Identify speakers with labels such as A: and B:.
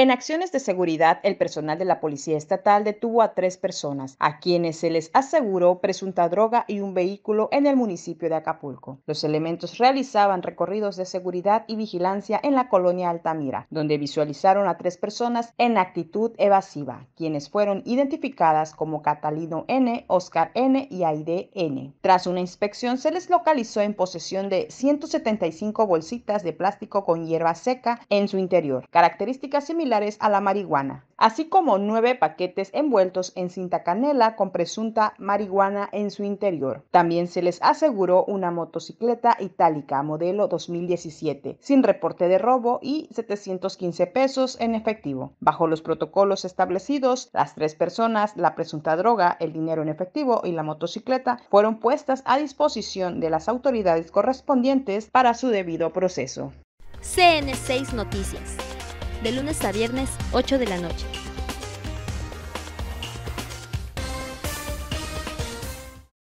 A: En acciones de seguridad, el personal de la Policía Estatal detuvo a tres personas, a quienes se les aseguró presunta droga y un vehículo en el municipio de Acapulco. Los elementos realizaban recorridos de seguridad y vigilancia en la colonia Altamira, donde visualizaron a tres personas en actitud evasiva, quienes fueron identificadas como Catalino N, Oscar N y Aide N. Tras una inspección, se les localizó en posesión de 175 bolsitas de plástico con hierba seca en su interior, características similares a la marihuana, así como nueve paquetes envueltos en cinta canela con presunta marihuana en su interior. También se les aseguró una motocicleta itálica modelo 2017, sin reporte de robo y 715 pesos en efectivo. Bajo los protocolos establecidos, las tres personas, la presunta droga, el dinero en efectivo y la motocicleta fueron puestas a disposición de las autoridades correspondientes para su debido proceso.
B: CN6 Noticias de lunes a viernes 8 de la noche.